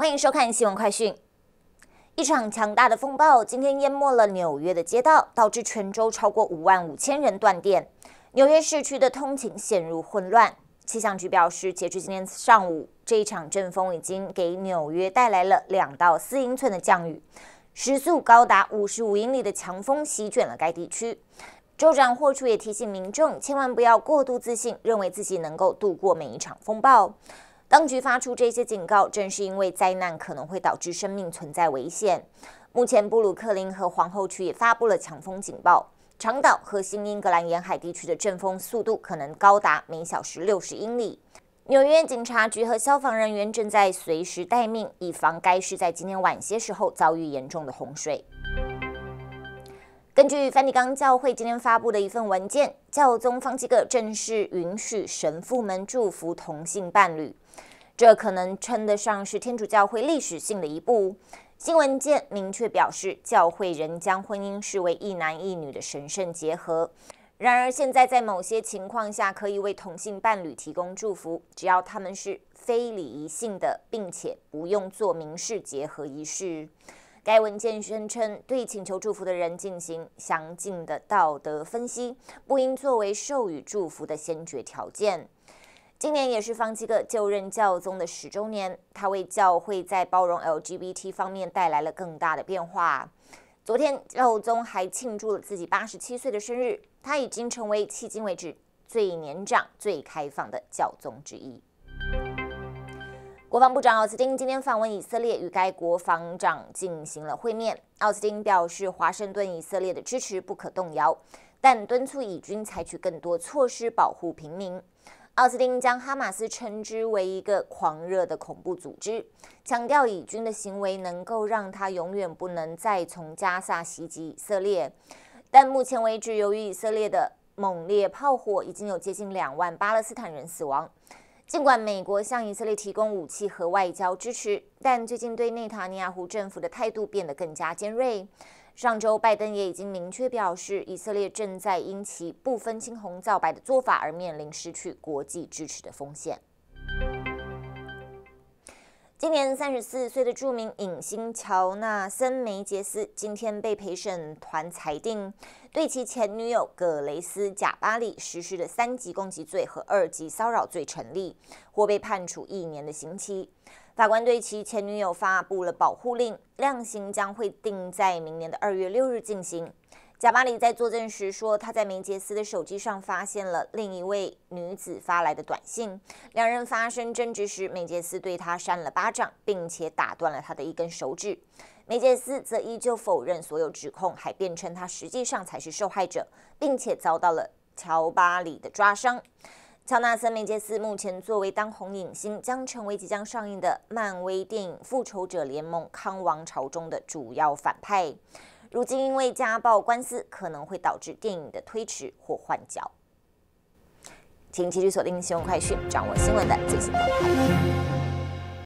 欢迎收看新闻快讯。一场强大的风暴今天淹没了纽约的街道，导致全州超过五万五千人断电。纽约市区的通勤陷入混乱。气象局表示，截至今天上午，这一场阵风已经给纽约带来了两到四英寸的降雨。时速高达五十五英里的强风席卷了该地区。州长霍楚也提醒民众，千万不要过度自信，认为自己能够度过每一场风暴。当局发出这些警告，正是因为灾难可能会导致生命存在危险。目前，布鲁克林和皇后区也发布了强风警报。长岛和新英格兰沿海地区的阵风速度可能高达每小时六十英里。纽约警察局和消防人员正在随时待命，以防该市在今天晚些时候遭遇严重的洪水。根据梵蒂冈教会今天发布的一份文件，教宗方济各正式允许神父们祝福同性伴侣。这可能称得上是天主教会历史性的一步。新文件明确表示，教会仍将婚姻视为一男一女的神圣结合。然而，现在在某些情况下，可以为同性伴侣提供祝福，只要他们是非礼仪性的，并且不用做民事结合仪式。该文件宣称，对请求祝福的人进行详尽的道德分析，不应作为授予祝福的先决条件。今年也是方济各就任教宗的十周年，他为教会在包容 LGBT 方面带来了更大的变化。昨天，教宗还庆祝了自己八十七岁的生日，他已经成为迄今为止最年长、最开放的教宗之一。国防部长奥斯汀今天访问以色列，与该国防长进行了会面。奥斯汀表示，华盛顿以色列的支持不可动摇，但敦促以军采取更多措施保护平民。奥斯汀将哈马斯称之为一个狂热的恐怖组织，强调以军的行为能够让他永远不能再从加萨袭击以色列。但目前为止，由于以色列的猛烈炮火，已经有接近两万巴勒斯坦人死亡。尽管美国向以色列提供武器和外交支持，但最近对内塔尼亚胡政府的态度变得更加尖锐。上周，拜登也已经明确表示，以色列正在因其不分青红皂白的做法而面临失去国际支持的风险。今年三十四岁的著名影星乔纳森·梅杰斯今天被陪审团裁定，对其前女友葛雷斯·贾巴里实施的三级攻击罪和二级骚扰罪成立，或被判处一年的刑期。法官对其前女友发布了保护令，量刑将会定在明年的二月六日进行。贾巴里在作证时说，他在梅杰斯的手机上发现了另一位女子发来的短信。两人发生争执时，梅杰斯对他扇了巴掌，并且打断了他的一根手指。梅杰斯则依旧否认所有指控，还辩称他实际上才是受害者，并且遭到了乔巴里的抓伤。乔纳森·梅杰斯目前作为当红影星，将成为即将上映的漫威电影《复仇者联盟：康王朝》中的主要反派。如今因为家暴官司，可能会导致电影的推迟或换角。请继续锁定《新闻快讯》，掌握新闻的最新动态。